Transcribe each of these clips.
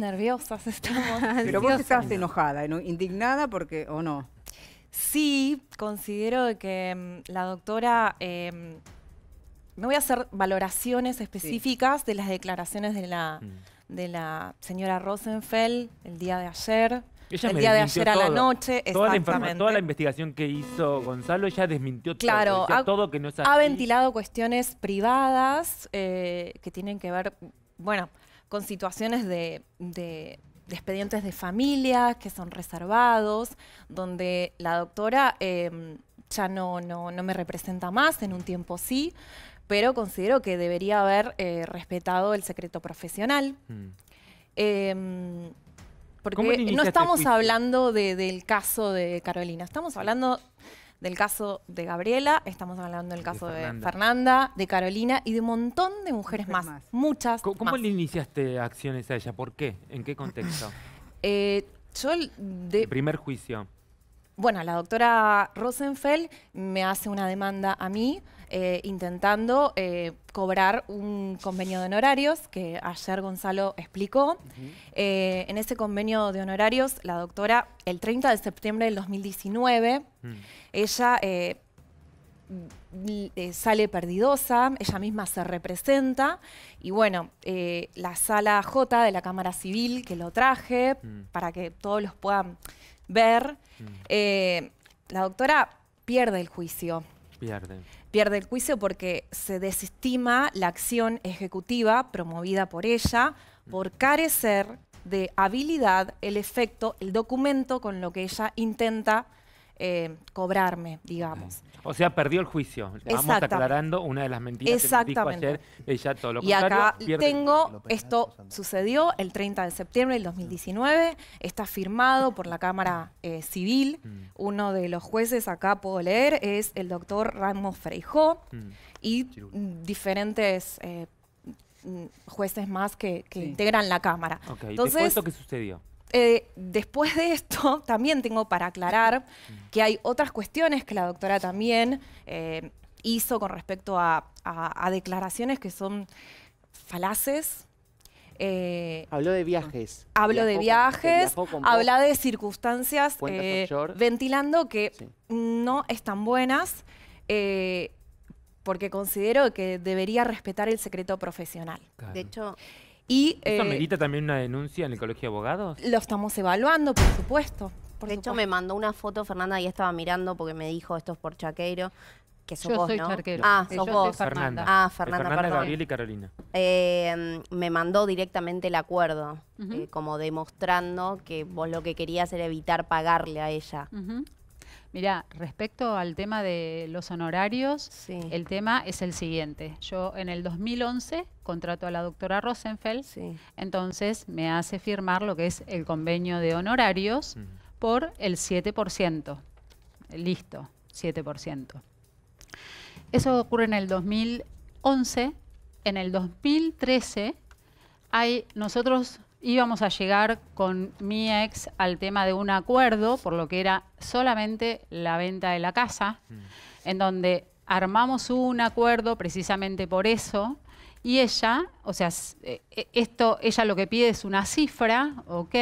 Nerviosas estamos. Pero vos estás enojada, indignada porque, ¿o no? Sí, considero que mm, la doctora... Eh, em, no voy a hacer valoraciones específicas de las declaraciones de la, mm. de la señora Rosenfeld el día de ayer. el día de ayer a la noche, toda La toda la investigación que hizo Gonzalo, ella desmintió todo, que no ha ha ventilado cuestiones privadas eh, que tienen que ver, bueno, con situaciones de, expedientes de familia que son reservados, donde la doctora em, ya no, no, me representa más, en un tiempo sí, pero considero que debería haber eh, respetado el secreto profesional. Mm. Em, porque no estamos hablando del caso de Carolina, estamos hablando del caso de Gabriela, estamos hablando del caso de Fernanda, de, Carolina y de un montón de mujeres, más, muchas ¿Cómo, le iniciaste acciones a ella? ¿Por qué? ¿En qué contexto? eh, De, primer juicio. Bueno, la doctora Rosenfeld me hace una demanda a mí eh, intentando eh, cobrar un convenio de honorarios que ayer Gonzalo explicó. Eh, en ese convenio de honorarios, la doctora, el 30 de septiembre del 2019, mm. ella eh, sale perdidosa, ella misma se representa y bueno, eh, la sala J de la Cámara Civil que lo traje mm. para que todos los puedan ver, mm. eh, la doctora pierde el juicio. Pierde. Pierde el juicio porque se desestima la acción ejecutiva promovida por ella por mm. carecer de habilidad el efecto, el documento con lo que ella intenta eh, cobrarme, digamos. Mm. O sea, perdió el juicio. Vamos aclarando una de las mentiras que dijo ayer ella todo Y acá tengo, esto sucedió el 30 de septiembre del 2019, está firmado por la Cámara eh, Civil. Mm. Uno de los jueces acá puedo leer es el doctor Ramos Freijó mm. y diferentes... Eh, jueces más que, integran la Cámara. Entonces, qué sucedió? Eh, después de esto, también tengo para aclarar mm. que hay otras cuestiones que la doctora también eh, hizo con respecto a, declaraciones que son falaces. Eh, habló de viajes. Habló de viajes, habla de circunstancias ventilando que no están buenas porque considero que debería respetar el secreto profesional. De hecho, y, ¿Eso eh, también una denuncia en el Colegio de Abogados? Lo estamos evaluando, por supuesto. Por de hecho, me mandó una foto Fernanda y estaba mirando porque me dijo, esto es por Chaqueiro. Que sos yo vos, soy ¿no? Ah, eh, sos vos. Fernanda. Ah, Fernanda, Fernanda Gabriel y Carolina. Eh, me mandó directamente el acuerdo, como demostrando que vos lo que querías era evitar pagarle a ella. Uh Mira, respecto al tema de los honorarios, el tema es el siguiente. Yo en el 2011 contrato a la doctora Rosenfeld, entonces me hace firmar lo que es el convenio de honorarios por el 7%. Listo, 7%. Eso ocurre en el 2011. En el 2013 hay nosotros íbamos a llegar con mi ex al tema de un acuerdo, por lo que era solamente la venta de la casa, mm. en donde armamos un acuerdo precisamente por eso. Y ella, o sea, eh, eh, esto, ella lo que pide es una cifra, ¿ok?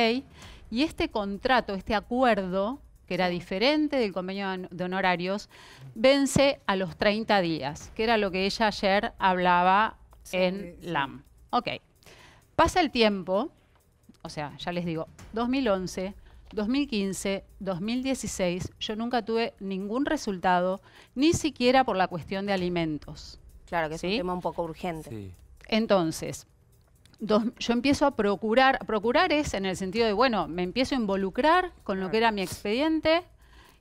Y este contrato, este acuerdo, que era diferente del convenio de honorarios, vence a los 30 días, que era lo que ella ayer hablaba en LAM. Ok. Pasa el tiempo o sea, ya les digo, 2011, 2015, 2016, yo nunca tuve ningún resultado, ni siquiera por la cuestión de alimentos. Claro, que ¿sí? es un tema un poco urgente. Entonces, yo empiezo a procurar, procurar es en el sentido de, bueno, me empiezo a involucrar con lo que era mi expediente,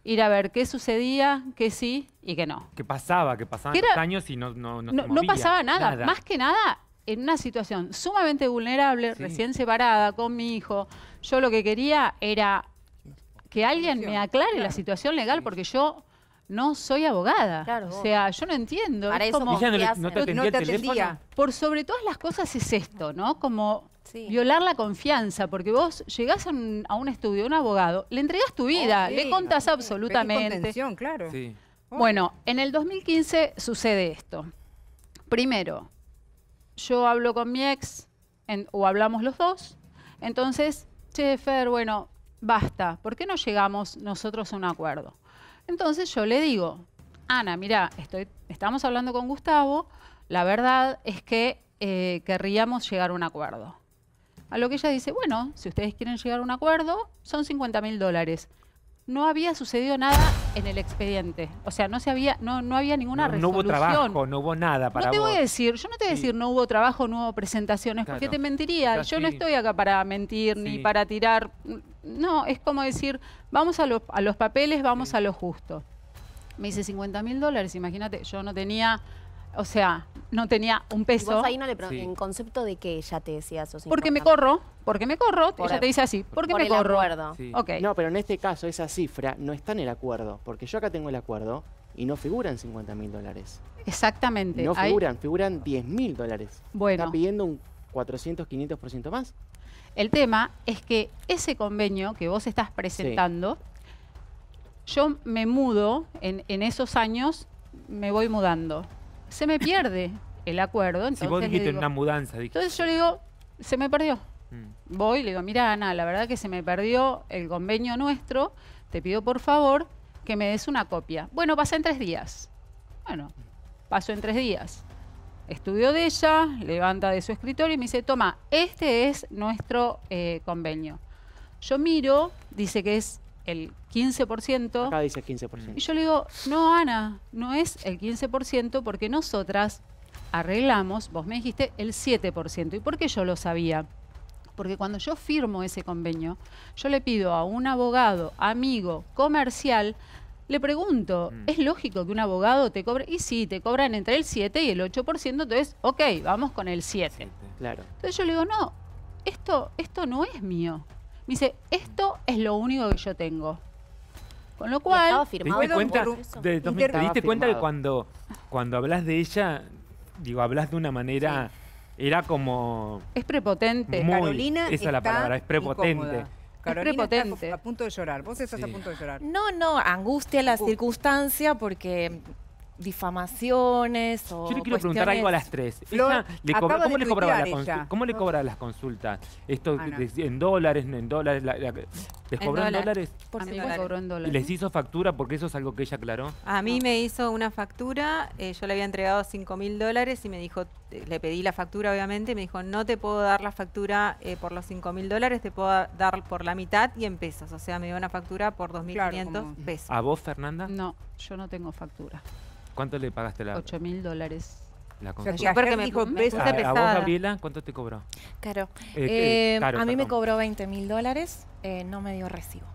ir a ver qué sucedía, qué sí y qué no. ¿Qué pasaba? ¿Qué pasaban era, años y no, no, no, no pasaba nada. Más que nada, en una situación sumamente vulnerable, recién separada, con mi hijo. Yo lo que quería era que alguien me aclare la situación legal porque yo no soy abogada. o sea, yo no entiendo. Para no, te atendía Por sobre todas las cosas es esto, ¿no? Como violar la confianza, porque vos llegás a un, estudio, a un abogado, le entregas tu vida, le contás absolutamente. Bueno, en el 2015 sucede esto. Primero, yo hablo con mi ex o hablamos los dos, entonces, che, bueno, basta, ¿por qué no llegamos nosotros a un acuerdo? Entonces yo le digo, Ana, mira, estoy, estamos hablando con Gustavo, la verdad es que eh, querríamos llegar a un acuerdo. A lo que ella dice, bueno, si ustedes quieren llegar a un acuerdo, son 50 mil dólares no había sucedido nada en el expediente. O sea, no se había, no, no había ninguna resolución. No hubo trabajo, no hubo nada para No te voy a decir, yo no te voy a decir no hubo trabajo, no hubo presentaciones, porque te mentiría. yo no estoy acá para mentir ni para tirar. No, es como decir, vamos a los, a los papeles, vamos a lo justo. Me hice 50 mil dólares, imagínate, yo no tenía, o sea, no tenía un peso. ahí no le en concepto de qué ya te decía eso. porque me corro, porque me corro, ella te dice así, porque qué me corro. No, pero en este caso esa cifra no está en el acuerdo, porque yo acá tengo el acuerdo y no figuran 50 mil dólares. Exactamente. No figuran, figuran 10 mil dólares. Bueno. Está pidiendo un 400, 500% más. El tema es que ese convenio que vos estás presentando, yo me mudo en, en esos años, me voy mudando se me pierde el acuerdo. Entonces, vos dijiste una mudanza. Entonces yo le digo, se me perdió. Mm. Voy y le digo, mira Ana, la verdad que se me perdió el convenio nuestro, te pido por favor que me des una copia. Bueno, pasa en tres días. Bueno, paso en tres días. Estudio de ella, levanta de su escritorio y me dice, toma, este es nuestro eh, convenio. Yo miro, dice que es el 15%. dice 15%. Y yo le digo, no, Ana, no es el 15% porque nosotras arreglamos, vos me dijiste, el 7%. ¿Y por qué yo lo sabía? Porque cuando yo firmo ese convenio, yo le pido a un abogado, amigo, comercial, le pregunto, mm. ¿es lógico que un abogado te cobre? Y sí, te cobran entre el 7 y el 8%, entonces, ok, vamos con el 7. claro. Entonces yo le digo, no, esto, esto no es mío. Me dice, esto es lo único que yo tengo. Con lo cual... ¿Te diste cuenta, que cuando, cuando hablas de ella, digo, hablas de una manera... Era como... Es prepotente. Carolina esa es la palabra, es prepotente. Carolina a punto de llorar. Vos estás a punto de llorar. No, no, angustia la circunstancia porque difamaciones o Yo le quiero preguntar algo a las tres. le cobra, ¿cómo, le cobraba las consultas? Esto ah, en dólares, en dólares, ¿les cobró en dólares? cobró en dólares. ¿Les hizo factura? Porque eso es algo que ella aclaró. A mí me hizo una factura, eh, yo le había entregado 5 mil dólares y me dijo, eh, le pedí la factura obviamente, me dijo, no te puedo dar la factura eh, por los 5 mil dólares, te puedo dar por la mitad y en pesos. O sea, me dio una factura por 2.500 pesos. ¿A vos, Fernanda? No, yo no tengo factura. ¿Cuánto le pagaste la? 8 mil dólares. La consulta. O sea, me, dijo me a, pesada. vos, Gabriela, cuánto te cobró? Claro. Eh, eh, eh a mí me cobró 20 mil dólares, eh, no me dio recibo.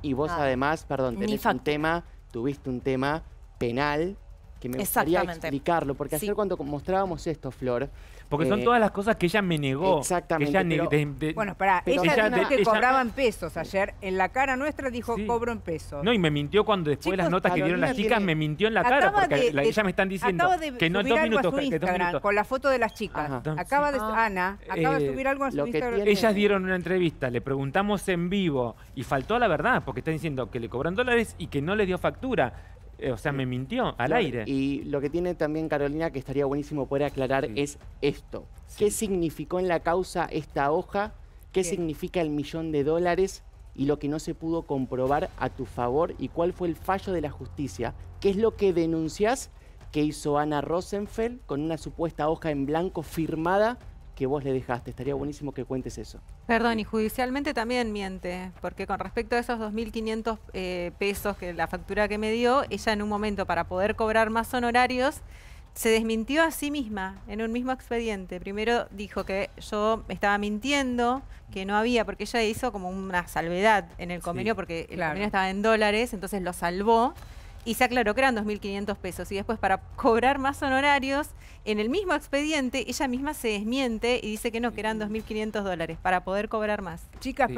Y vos ah. además, perdón, tenés un tema, tuviste un tema penal que me gustaría explicarlo, porque ayer cuando mostrábamos esto, Flor... Porque son eh, todas las cosas que ella me negó. Exactamente. bueno, para ella, dijo que cobraba en pesos ayer. En la cara nuestra dijo cobro en pesos. No, y me mintió cuando después las notas que dieron las chicas, me mintió en la cara, porque de, ellas me están diciendo que no, dos minutos, que, con la foto de las chicas. Acaba de, Ana, acaba de eh, subir algo a su Instagram. Ellas dieron una entrevista, le preguntamos en vivo y faltó la verdad, porque están diciendo que le cobran dólares y que no le dio factura. Eh, o sea, me mintió al aire. Y lo que tiene también Carolina, que estaría buenísimo poder aclarar, es esto. ¿Qué significó en la causa esta hoja? ¿Qué significa el millón de dólares? Y lo que no se pudo comprobar a tu favor y cuál fue el fallo de la justicia. ¿Qué es lo que denuncias que hizo Ana Rosenfeld con una supuesta hoja en blanco firmada que vos le dejaste. Estaría buenísimo que cuentes eso. Perdón, y judicialmente también miente, porque con respecto a esos 2.500 eh, pesos que la factura que me dio, ella en un momento para poder cobrar más honorarios, se desmintió a sí misma en un mismo expediente. Primero dijo que yo estaba mintiendo, que no había, porque ella hizo como una salvedad en el convenio, porque el convenio estaba en dólares, entonces lo salvó y se aclaró que eran 2.500 pesos. Y después, para cobrar más honorarios, en el mismo expediente, ella misma se desmiente y dice que no, que eran 2.500 dólares para poder cobrar más. Chicas,